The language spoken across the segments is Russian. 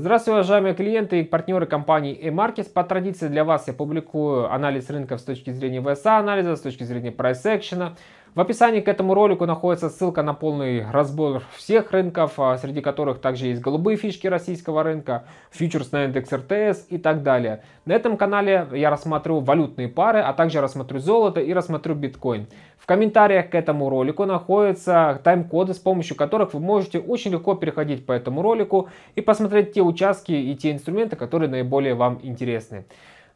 Здравствуйте, уважаемые клиенты и партнеры компании eMarkets. По традиции для вас я публикую анализ рынка с точки зрения VSA анализа, с точки зрения price action, в описании к этому ролику находится ссылка на полный разбор всех рынков, а, среди которых также есть голубые фишки российского рынка, фьючерс на индекс РТС и так далее. На этом канале я рассмотрю валютные пары, а также рассмотрю золото и рассмотрю биткоин. В комментариях к этому ролику находятся тайм-коды, с помощью которых вы можете очень легко переходить по этому ролику и посмотреть те участки и те инструменты, которые наиболее вам интересны.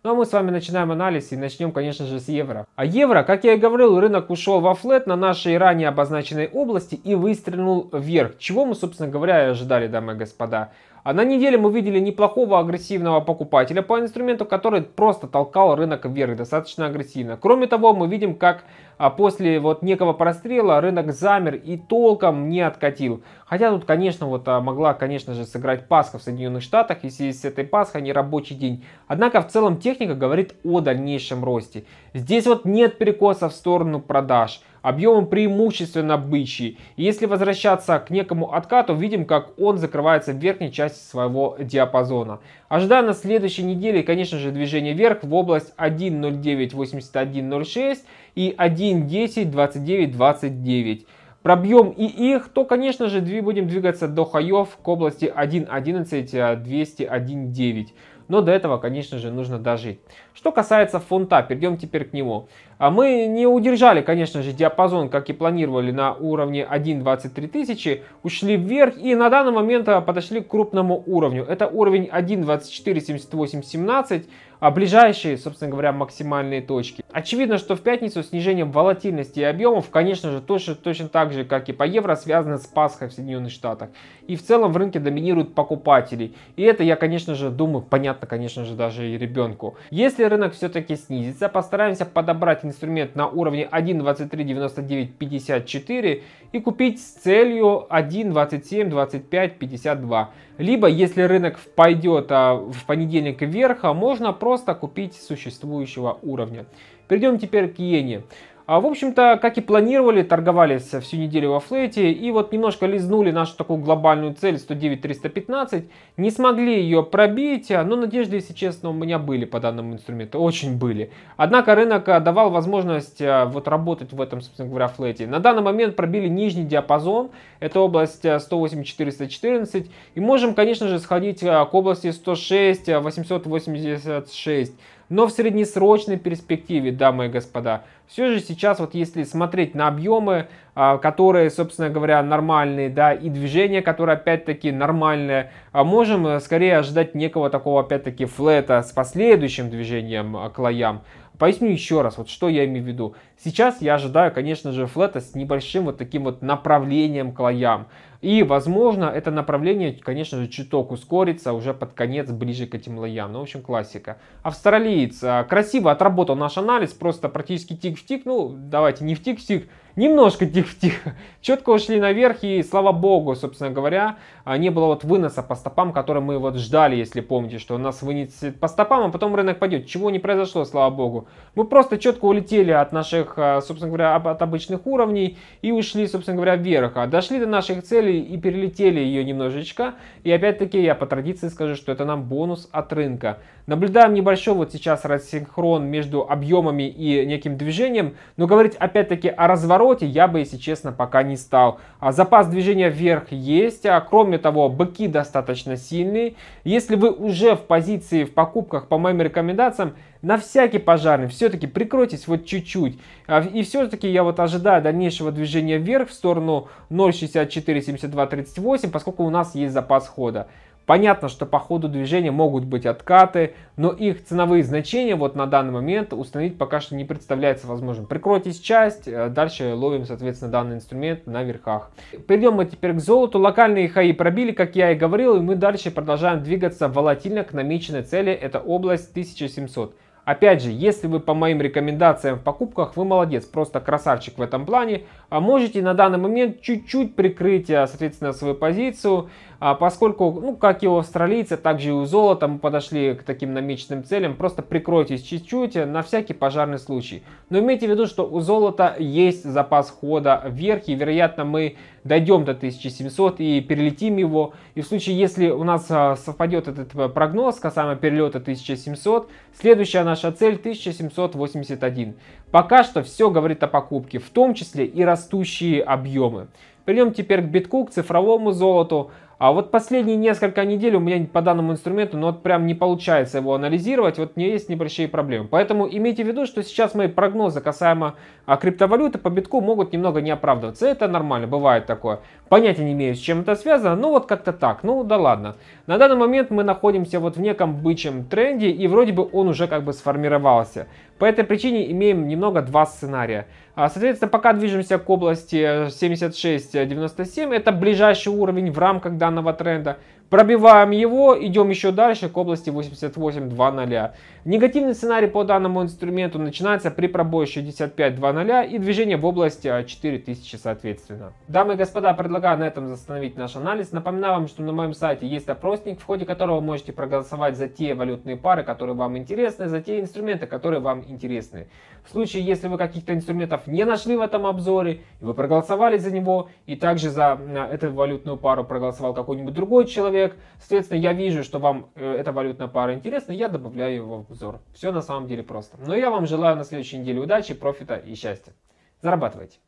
Ну а мы с вами начинаем анализ и начнем, конечно же, с евро. А евро, как я и говорил, рынок ушел во флет на нашей ранее обозначенной области и выстрелил вверх, чего мы, собственно говоря, и ожидали, дамы и господа. А на неделе мы видели неплохого агрессивного покупателя по инструменту, который просто толкал рынок вверх достаточно агрессивно. Кроме того, мы видим, как а, после вот некого прострела рынок замер и толком не откатил. Хотя тут, конечно, вот а, могла, конечно же, сыграть Пасха в Соединенных Штатах, если с этой Пасха не рабочий день. Однако в целом техника говорит о дальнейшем росте. Здесь вот нет перекоса в сторону продаж объемом преимущественно бычий. И если возвращаться к некому откату, видим, как он закрывается в верхней части своего диапазона. Ожидая на следующей неделе, конечно же, движение вверх в область 1.09.81.06 и 1.10.29.29. Пробьем и их, то, конечно же, будем двигаться до хаев к области 1.11.201.9 но до этого, конечно же, нужно дожить. Что касается фунта, перейдем теперь к нему. А мы не удержали, конечно же, диапазон, как и планировали, на уровне 1.23 тысячи, ушли вверх и на данный момент а, подошли к крупному уровню. Это уровень 1.2478.17, а ближайшие, собственно говоря, максимальные точки. Очевидно, что в пятницу снижение волатильности и объемов, конечно же, точно, точно так же, как и по евро, связано с Пасхой в Соединенных Штатах. И в целом в рынке доминируют покупатели. И это я, конечно же, думаю, понятно, конечно же, даже и ребенку. Если рынок все-таки снизится, постараемся подобрать инструмент на уровне 1.239954 и купить с целью 1.272552. Либо, если рынок пойдет а, в понедельник вверх, а можно просто просто купить существующего уровня. Перейдем теперь к иене. А, в общем-то, как и планировали, торговались всю неделю во флейте и вот немножко лизнули нашу такую глобальную цель 109-315. Не смогли ее пробить, а, но надежды, если честно, у меня были по данному инструменту, очень были. Однако рынок а, давал возможность а, вот работать в этом, собственно говоря, флейте. На данный момент пробили нижний диапазон, это область 108-414. И можем, конечно же, сходить к области 106-886. Но в среднесрочной перспективе, дамы и господа, все же сейчас вот если смотреть на объемы, а, которые, собственно говоря, нормальные, да, и движение, которое опять-таки нормальное, а, можем э, скорее ожидать некого такого опять-таки флета с последующим движением а, к лоям. Поясню еще раз, вот что я имею в виду. Сейчас я ожидаю, конечно же, флета с небольшим вот таким вот направлением к лоям. И, возможно, это направление, конечно же, чуток ускорится уже под конец, ближе к этим лоям. Ну, в общем, классика. Австралиец а, красиво отработал наш анализ, просто практически тик в тик. Ну, давайте не в тик в тик, немножко тик в тик. Четко ушли наверх и, слава богу, собственно говоря, а, не было вот выноса по стопам, который мы вот ждали, если помните, что у нас вынесет по стопам, а потом рынок пойдет. Чего не произошло, слава богу. Мы просто четко улетели от наших, а, собственно говоря, от обычных уровней и ушли, собственно говоря, вверх. А дошли до наших целей и, перелетели ее немножечко. И опять-таки я по традиции скажу, что это нам бонус от рынка. Наблюдаем небольшой вот сейчас рассинхрон между объемами и неким движением, но говорить опять-таки о развороте я бы, если честно, пока не стал. А запас движения вверх есть, а кроме того, быки достаточно сильные. Если вы уже в позиции в покупках по моим рекомендациям, на всякий пожарный, все-таки прикройтесь вот чуть-чуть. А, и все-таки я вот ожидаю дальнейшего движения вверх в сторону 0.64, 72, 38, поскольку у нас есть запас хода. Понятно, что по ходу движения могут быть откаты, но их ценовые значения вот на данный момент установить пока что не представляется возможным. Прикройтесь часть, э, дальше ловим, соответственно, данный инструмент на верхах. Перейдем мы теперь к золоту. Локальные хаи пробили, как я и говорил, и мы дальше продолжаем двигаться волатильно к намеченной цели, это область 1700. Опять же, если вы по моим рекомендациям в покупках, вы молодец, просто красавчик в этом плане. А можете на данный момент чуть-чуть прикрыть, а, соответственно, свою позицию, а, поскольку, ну, как и у австралийца, так же и у золота мы подошли к таким намеченным целям. Просто прикройтесь чуть-чуть на всякий пожарный случай. Но имейте в виду, что у золота есть запас хода вверх, и, вероятно, мы дойдем до 1700 и перелетим его. И в случае, если у нас совпадет этот э, прогноз касаемо перелета 1700, следующая наша наша цель 1781. Пока что все говорит о покупке, в том числе и растущие объемы. Перейдем теперь к битку, к цифровому золоту. А вот последние несколько недель у меня по данному инструменту, ну вот прям не получается его анализировать, вот не есть небольшие проблемы. Поэтому имейте в виду, что сейчас мои прогнозы касаемо а, криптовалюты по битку могут немного не оправдываться. Это нормально, бывает такое. Понятия не имею, с чем это связано, но вот как-то так. Ну да ладно. На данный момент мы находимся вот в неком бычьем тренде, и вроде бы он уже как бы сформировался. По этой причине имеем немного два сценария. А, соответственно, пока движемся к области 76-97, э, это ближайший уровень в рамках данного тренда. Пробиваем его, идем еще дальше к области 88.2.0. Негативный сценарий по данному инструменту начинается при пробое 65.2.0 и движение в области 4000 а, соответственно. Дамы и господа, предлагаю на этом застановить наш анализ. Напоминаю вам, что на моем сайте есть опросник, в ходе которого вы можете проголосовать за те валютные пары, которые вам интересны, за те инструменты, которые вам интересны. В случае, если вы каких-то инструментов не нашли в этом обзоре, и вы проголосовали за него, и также за э, эту валютную пару проголосовал какой-нибудь другой человек, соответственно, я вижу, что вам э, эта валютная пара интересна, я добавляю его в обзор. Все на самом деле просто. Но я вам желаю на следующей неделе удачи, профита и счастья. Зарабатывайте!